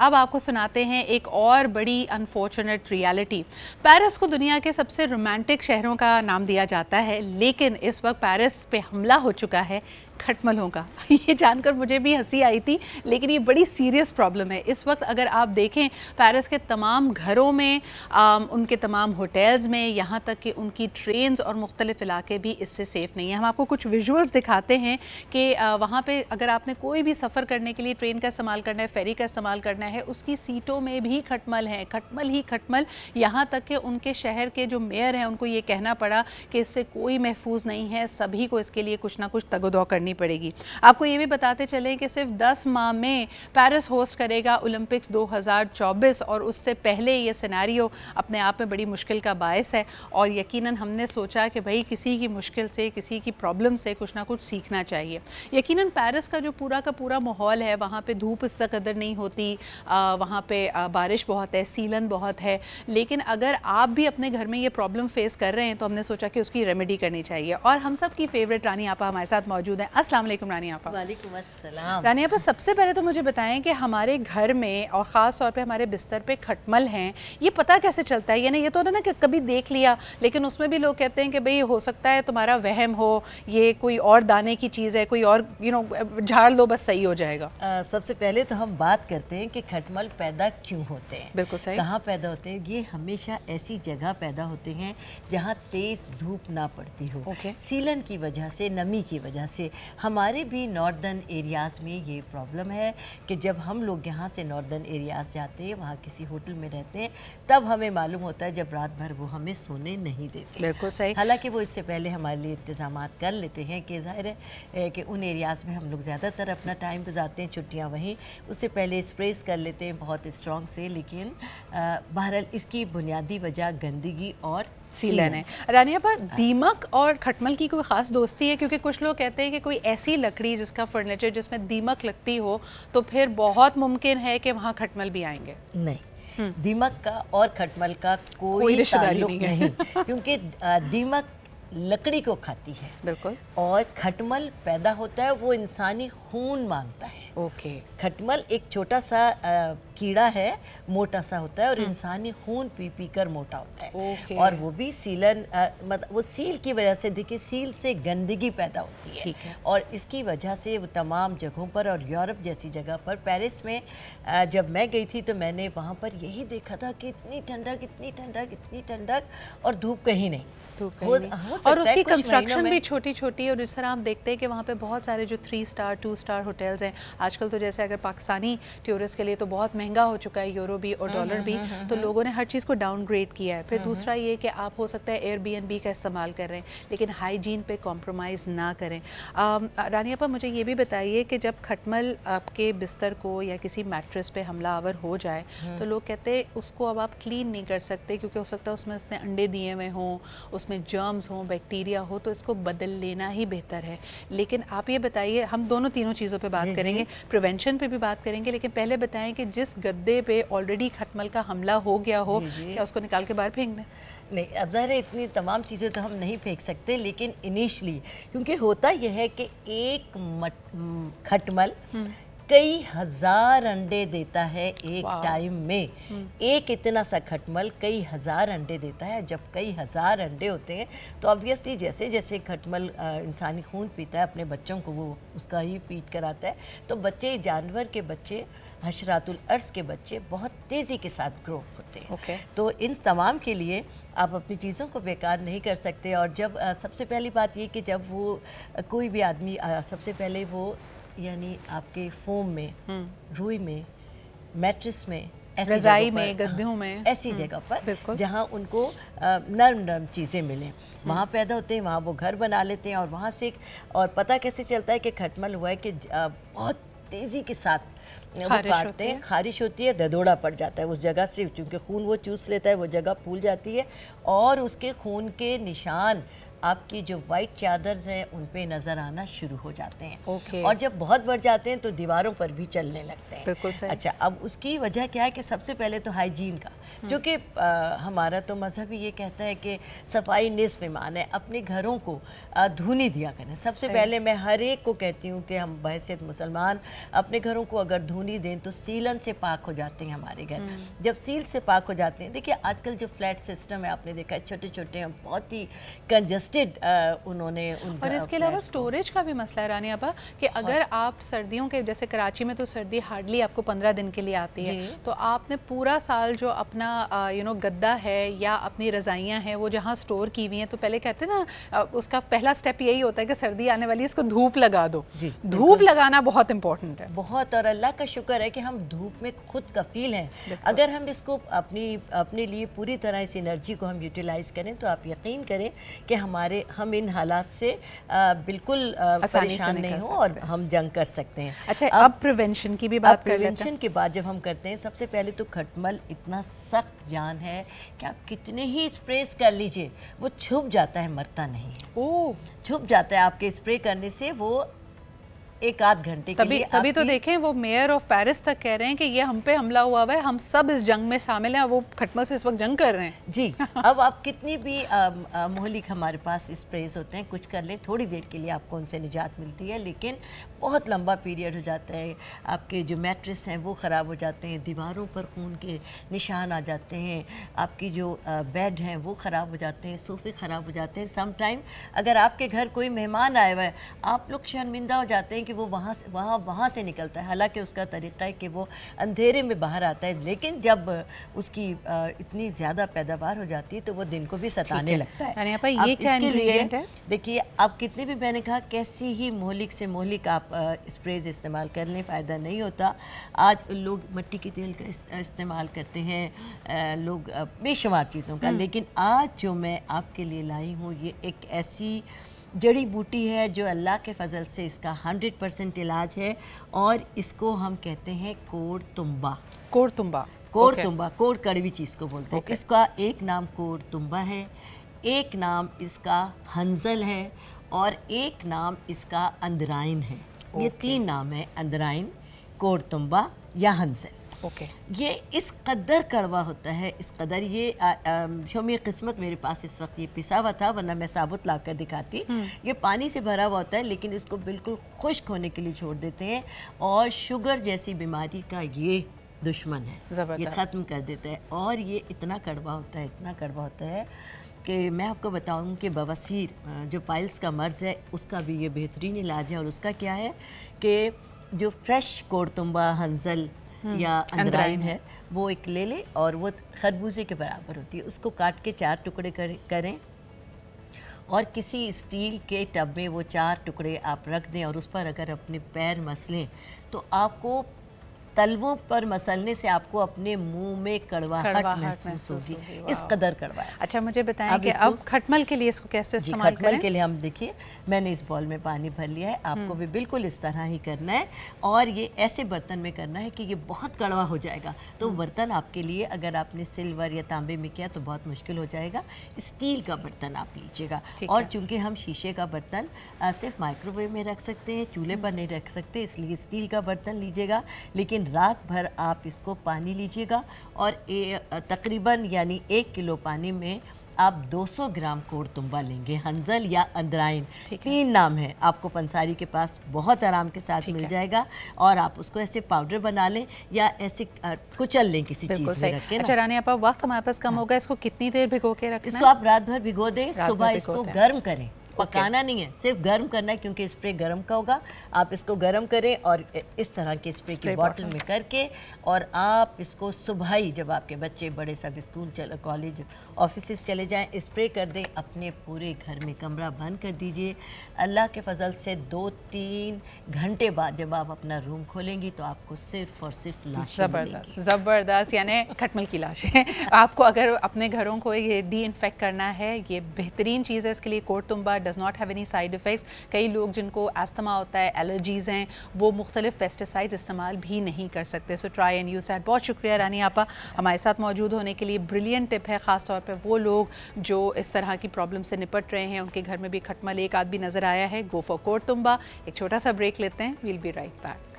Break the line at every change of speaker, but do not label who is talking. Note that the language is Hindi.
अब आपको सुनाते हैं एक और बड़ी अनफॉर्चुनेट रियलिटी पेरिस को दुनिया के सबसे रोमांटिक शहरों का नाम दिया जाता है लेकिन इस वक्त पेरिस पे हमला हो चुका है खटमल होगा ये जानकर मुझे भी हंसी आई थी लेकिन ये बड़ी सीरियस प्रॉब्लम है इस वक्त अगर आप देखें पेरिस के तमाम घरों में आ, उनके तमाम होटल्स में यहाँ तक कि उनकी ट्रेन्स और मुख्तलिफ़ इलाके भी इससे सेफ़ नहीं है हम आपको कुछ विजुअल्स दिखाते हैं कि वहाँ पर अगर आपने कोई भी सफ़र करने के लिए ट्रेन का इस्तेमाल करना है फेरी का इस्तेमाल करना है उसकी सीटों में भी खटमल हैं खटमल ही खटमल यहाँ तक कि उनके शहर के जो मेयर हैं उनको ये कहना पड़ा कि इससे कोई महफूज नहीं है सभी को इसके लिए कुछ ना कुछ तगोदौ करनी करनी पड़ेगी आपको ये भी बताते चलें कि सिर्फ 10 माह में पेरिस होस्ट करेगा ओलंपिक्स 2024 और उससे पहले ये सिनेरियो अपने आप में बड़ी मुश्किल का बायस है और यकीनन हमने सोचा कि भाई किसी की मुश्किल से किसी की प्रॉब्लम से कुछ ना कुछ सीखना चाहिए यकीन पेरिस का जो पूरा का पूरा माहौल है वहाँ पर धूप इसका कदर नहीं होती वहाँ पर बारिश बहुत है सीलन बहुत है लेकिन अगर आप भी अपने घर में ये प्रॉब्लम फेस कर रहे हैं तो हमने सोचा कि उसकी रेमेडी करनी चाहिए और हम सब की फेवरेट रानी आपा हमारे साथ मौजूद हैं अस्सलाम वालेकुम रानी आपा वालेकुम
अस्सलाम रानी
आपा सबसे पहले तो मुझे बताएं कि हमारे घर में और ख़ास तौर पे हमारे बिस्तर पे खटमल हैं ये पता कैसे चलता है यानी ये तो ना कि कभी देख लिया लेकिन उसमें भी लोग कहते हैं कि भाई हो सकता है तुम्हारा वहम हो ये कोई और दाने की चीज़
है कोई और यू नो झाड़ लो बस सही हो जाएगा आ, सबसे पहले तो हम बात करते हैं कि खटमल पैदा क्यों होते हैं बिल्कुल सही कहाँ पैदा होते हैं ये हमेशा ऐसी जगह पैदा होते हैं जहाँ तेज़ धूप ना पड़ती हो सीलन की वजह से नमी की वजह से हमारे भी नॉर्दर्न एरियाज़ में ये प्रॉब्लम है कि जब हम लोग यहाँ से नॉर्दर्न एरियाज़ जाते हैं वहाँ किसी होटल में रहते हैं तब हमें मालूम होता है जब रात भर वो हमें सोने नहीं देते बिल्कुल सही हालांकि वो इससे पहले हमारे लिए इंतजाम कर लेते हैं कि ज़ाहिर है कि उन एरियाज़ में हम लोग ज़्यादातर अपना टाइम गुजारते हैं छुट्टियाँ वहीं उससे पहले स्प्रेस कर लेते हैं बहुत स्ट्रॉन्ग से लेकिन बहरहाल इसकी बुनियादी वजह गंदगी और सीलन है
रानिया पर दीमक और खटमल की कोई ख़ास दोस्ती है क्योंकि कुछ लोग कहते हैं कि कोई ऐसी लकड़ी जिसका फर्नीचर जिसमें दीमक लगती हो तो फिर बहुत मुमकिन है कि वहाँ खटमल
भी आएंगे नहीं हम्म। दीमक का और खटमल का कोई, कोई ताल्लुक नहीं, नहीं। क्योंकि दीमक लकड़ी को खाती है बिल्कुल और खटमल पैदा होता है वो इंसानी खून मांगता है ओके खटमल एक छोटा सा कीड़ा है मोटा सा होता है और हम्म। इंसानी खून पी पी कर मोटा होता है और वो भी सीलन मतलब वो सील की वजह से देखिए सील से गंदगी पैदा होती है, है। और इसकी वजह से वो तमाम जगहों पर और यूरोप जैसी जगह पर पेरिस में जब मैं गई थी तो मैंने वहाँ पर यही देखा था कि इतनी ठंडक इतनी ठंडक इतनी ठंडक और धूप कहीं नहीं और उसकी कंस्ट्रक्शन भी छोटी छोटी और जिस तरह आप देखते हैं कि वहाँ पे
बहुत सारे जो three star two star hotels हैं आजकल तो जैसे अगर पाकिस्तानी टूरिस्ट के लिए तो बहुत महंगे महंगा हो चुका है यूरो भी और हम्म, डॉलर हम्म, भी हम्म, तो लोगों ने हर चीज़ को डाउनग्रेड किया है फिर दूसरा ये कि आप हो सकता है एयरबीएनबी का इस्तेमाल कर रहे हैं लेकिन हाइजीन पे कॉम्प्रोमाइज़ ना करें रानी अपा मुझे ये भी बताइए कि जब खटमल आपके बिस्तर को या किसी मैट्रेस पे हमला आवर हो जाए तो लोग कहते हैं उसको अब आप क्लीन नहीं कर सकते क्योंकि हो सकता है उसमें उसने अंडे दिए हुए हों उसमें जर्म्स हों बैक्टीरिया हो तो इसको बदल लेना ही बेहतर है लेकिन आप ये बताइए हम दोनों तीनों चीज़ों पर बात करेंगे प्रिवेंशन पर भी बात करेंगे लेकिन पहले बताएं कि जिस जिस गद्दे पे ऑलरेडी खटमल का हमला हो गया हो जी जी। क्या उसको निकाल के बाहर फेंक दें नहीं अब ज़ाहिर
इतनी तमाम चीज़ें तो हम नहीं फेंक सकते लेकिन इनिशली क्योंकि होता यह है कि एक मट खटमल हम्म। कई हजार अंडे देता है एक टाइम में हम्म। एक इतना सा खटमल कई हजार अंडे देता है जब कई हजार अंडे होते हैं तो ऑब्वियसली जैसे जैसे खटमल इंसानी खून पीता है अपने बच्चों को वो उसका ही पीट कराता है तो बच्चे जानवर के बच्चे हशरातुल अर्स के बच्चे बहुत तेज़ी के साथ ग्रो होते हैं okay. तो इन तमाम के लिए आप अपनी चीज़ों को बेकार नहीं कर सकते और जब सबसे पहली बात ये कि जब वो कोई भी आदमी सबसे पहले वो यानी आपके फोम में हम्म। रुई में मैट्रिस में ऐसी में हाँ, गद्दियों में ऐसी हम्म, जगह पर जहाँ उनको नर्म नर्म चीज़ें मिलें हम्म। वहाँ पैदा होते हैं वहाँ वो घर बना लेते हैं और वहाँ से और पता कैसे चलता है कि खटमल हुआ है कि बहुत तेज़ी के साथ वो काटते हैं खारिश होती है ददोड़ा पड़ जाता है उस जगह से क्योंकि खून वो चूस लेता है वो जगह फूल जाती है और उसके खून के निशान आपकी जो वाइट चादर्स हैं उन पे नज़र आना शुरू हो जाते हैं okay. और जब बहुत बढ़ जाते हैं तो दीवारों पर भी चलने लगते हैं अच्छा अब उसकी वजह क्या है कि सबसे पहले तो हाइजीन का जो कि हमारा तो मज़हब ही ये कहता है कि सफाई नस्फ ईमान है अपने घरों को धुनी दिया करें सबसे पहले मैं हर एक को कहती हूँ कि हम बहसीत मुसलमान अपने घरों को अगर धुनी दें तो सीलन से पाक हो जाते हैं हमारे घर हम्म। जब सील से पाक हो जाते हैं देखिए आजकल जो फ्लैट सिस्टम है आपने देखा है छोटे छोटे बहुत ही कंजस्टेड उन्होंने और इसके अलावा
स्टोरेज का भी मसला है रानी अबा कि हाँ। अगर आप सर्दियों के जैसे कराची में तो सर्दी हार्डली आपको पंद्रह दिन के लिए आती है तो आपने पूरा साल जो आप अपना यू नो गद्दा है या अपनी रज़ाइयाँ हैं वो जहाँ स्टोर की हुई हैं तो पहले कहते हैं ना उसका पहला स्टेप यही होता है कि सर्दी आने वाली है इसको धूप लगा दो जी
धूप लगाना बहुत इंपॉर्टेंट है बहुत और अल्लाह का शुक्र है कि हम धूप में खुद कफील हैं अगर हम इसको अपनी अपने लिए पूरी तरह इस एनर्जी को हम यूटिलाइज़ करें तो आप यकीन करें कि हमारे हम इन हालात से बिल्कुल परेशान नहीं हो और हम जंग कर सकते हैं
अच्छा अब प्रिवेंशन की भी बात प्रिवेंशन
के बाद जब हम करते हैं सबसे पहले तो खटमल इतना सख्त जान है कि आप कितने ही स्प्रेस कर लीजिए वो छुप जाता है मरता नहीं है ओ छुप जाता है आपके स्प्रे करने से वो एक आध घंटे तभी के लिए तभी तो देखें वो
मेयर ऑफ पेरिस तक कह रहे हैं कि ये हम पे हमला हुआ हुआ है हम सब इस जंग में शामिल हैं वो खटमल से इस वक्त जंग कर रहे हैं
जी अब आप कितनी भी मोहलिक हमारे पास स्प्रेस होते हैं कुछ कर लें थोड़ी देर के लिए आपको उनसे निजात मिलती है लेकिन बहुत लंबा पीरियड हो जाता है आपके जो मैट्रिस हैं वो ख़राब हो जाते हैं दीवारों पर खून के निशान आ जाते हैं आपकी जो बेड हैं वो ख़राब हो जाते हैं सोफ़े ख़राब हो जाते हैं समटाइम अगर आपके घर कोई मेहमान आया हुआ है आप लोग शर्मिंदा हो जाते हैं कि क्योंकि वो वहाँ से वहाँ वहाँ से निकलता है हालांकि उसका तरीक़ा है कि वो अंधेरे में बाहर आता है लेकिन जब उसकी इतनी ज़्यादा पैदावार हो जाती है तो वो दिन को भी सताने लगता है ये लिए देखिए आप कितने भी मैंने कहा कैसी ही मोहलिक से मोहलिक आप स्प्रेज इस्तेमाल कर लें फ़ायदा नहीं होता आज लोग मिट्टी के तेल का इस्तेमाल करते हैं लोग बेशुमार चीज़ों का हम्म। लेकिन आज जो मैं आपके लिए लाई हूँ ये एक ऐसी जड़ी बूटी है जो अल्लाह के फजल से इसका हंड्रेड परसेंट इलाज है और इसको हम कहते हैं कोर तुम्बा कोर तुम्बा कोर okay. तुम्बा कोर कड़वी चीज़ को बोलते हैं okay. इसका एक नाम कोर तुम्बा है एक नाम इसका हंजल है और एक नाम इसका अंदराइन है okay. ये तीन नाम है अंदराइन कोर तुम्बा या हंजल ओके okay. ये इस कदर कड़वा होता है इस कदर ये शोमी किस्मत मेरे पास इस वक्त ये पिसा हुआ था वरना मैं साबुत ला कर दिखाती हम्म। ये पानी से भरा हुआ होता है लेकिन इसको बिल्कुल खुश्क होने के लिए छोड़ देते हैं और शुगर जैसी बीमारी का ये दुश्मन है ये ख़त्म कर देता है और ये इतना कड़वा होता है इतना कड़वा होता है कि मैं आपको बताऊं कि बवासीर जो पाइल्स का मर्ज़ है उसका भी ये बेहतरीन इलाज है और उसका क्या है कि जो फ्रेश कोरतुम्बा हंजल हम्म। या अंदराइन है वो एक ले ले और वो खरबूजे के बराबर होती है उसको काट के चार टुकड़े कर, करें और किसी स्टील के टब में वो चार टुकड़े आप रख दें और उस पर अगर अपने पैर मसलें तो आपको तलवों पर मसलने से आपको अपने मुंह में कड़वाहट महसूस होगी इस कदर कड़वा अच्छा मुझे बताएं कि अब खटमल के लिए इसको कैसे इस्तेमाल खटमल के लिए हम देखिए मैंने इस बॉल में पानी भर लिया है आपको हम्म। भी बिल्कुल इस तरह ही करना है और ये ऐसे बर्तन में करना है कि ये बहुत कड़वा हो जाएगा तो हम्म। बर्तन आपके लिए अगर आपने सिल्वर या तांबे में किया तो बहुत मुश्किल हो जाएगा स्टील का बर्तन आप लीजिएगा और चूंकि हम शीशे का बर्तन सिर्फ माइक्रोवेव में रख सकते हैं चूल्हे पर हम्म। नहीं रख सकते इसलिए स्टील का बर्तन लीजिएगा लेकिन लेकिन रात भर आप इसको पानी लीजिएगा और तकरीबन यानी एक किलो पानी में आप 200 ग्राम तुम्बा लेंगे हंजल या अंदराइन तीन नाम है आपको पंसारी के पास बहुत आराम के साथ मिल जाएगा और आप उसको ऐसे पाउडर बना लें या ऐसे कुचल लें किसी चीज़ में रखें अच्छा रानी आपा वक्त हमारे पास कम हाँ। होगा इसको कितनी देर भिगो के रखें इसको आप रात भर भिगो दें सुबह इसको गर्म करें पकाना okay. नहीं है सिर्फ गर्म करना है क्योंकि स्प्रे गर्म का होगा आप इसको गर्म करें और इस तरह के स्प्रे, स्प्रे की बॉटल में करके और आप इसको सुबह ही जब आपके बच्चे बड़े सब स्कूल चले कॉलेज ऑफिस चले जाएं स्प्रे कर दें अपने पूरे घर में कमरा बंद कर दीजिए अल्लाह के फजल से दो तीन घंटे बाद जब आप अपना रूम खोलेंगी तो आपको सिर्फ और सिर्फ लाश ज़बरदस्त
ज़बरदस्त यानी खटमल की लाश है आपको अगर अपने घरों को ये डी करना है ये बेहतरीन चीज़ है इसके लिए कोटुम्बा that does not have any side effects कई लोग जिनको अस्थमा होता है एलर्जीज़ हैं वो मुख्तलिफ पेस्टिसाइड इस्तेमाल भी नहीं कर सकते so try and use that बहुत शुक्रिया रानी आपा हमारे साथ मौजूद होने के लिए ब्रिलियंट टिप है खासतौर पर वो लोग जो इस तरह की प्रॉब्लम से निपट रहे हैं उनके घर में भी खटमल एक आदमी नज़र आया है गो फॉर कोट तुम्बा एक छोटा सा ब्रेक लेते हैं वील बी राइट बैक